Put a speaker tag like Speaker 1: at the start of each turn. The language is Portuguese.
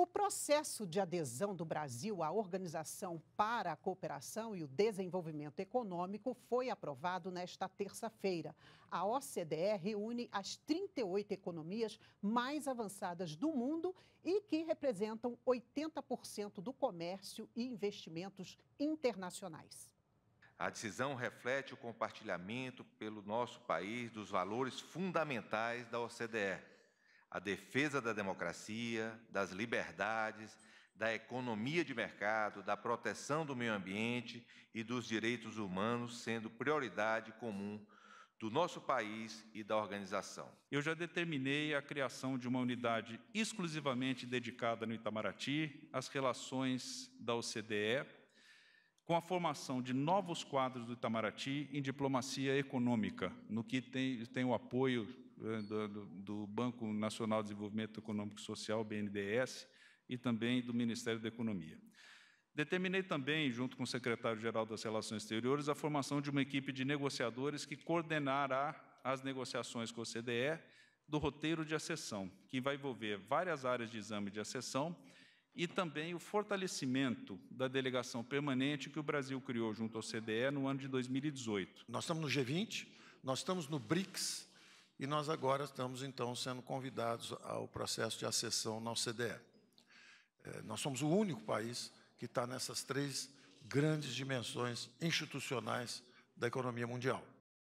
Speaker 1: O processo de adesão do Brasil à Organização para a Cooperação e o Desenvolvimento Econômico foi aprovado nesta terça-feira. A OCDE reúne as 38 economias mais avançadas do mundo e que representam 80% do comércio e investimentos internacionais.
Speaker 2: A decisão reflete o compartilhamento pelo nosso país dos valores fundamentais da OCDE a defesa da democracia, das liberdades, da economia de mercado, da proteção do meio ambiente e dos direitos humanos sendo prioridade comum do nosso país e da organização.
Speaker 3: Eu já determinei a criação de uma unidade exclusivamente dedicada no Itamaraty às relações da OCDE, com a formação de novos quadros do Itamaraty em diplomacia econômica, no que tem, tem o apoio do, do Banco Nacional de Desenvolvimento Econômico e Social, BNDES, e também do Ministério da Economia. Determinei também, junto com o secretário-geral das Relações Exteriores, a formação de uma equipe de negociadores que coordenará as negociações com o CDE do roteiro de acessão, que vai envolver várias áreas de exame de acessão e também o fortalecimento da delegação permanente que o Brasil criou
Speaker 4: junto ao CDE no ano de 2018. Nós estamos no G20, nós estamos no BRICS, e nós agora estamos, então, sendo convidados ao processo de acessão na OCDE. É, nós somos o único país que está nessas três grandes dimensões institucionais da economia mundial.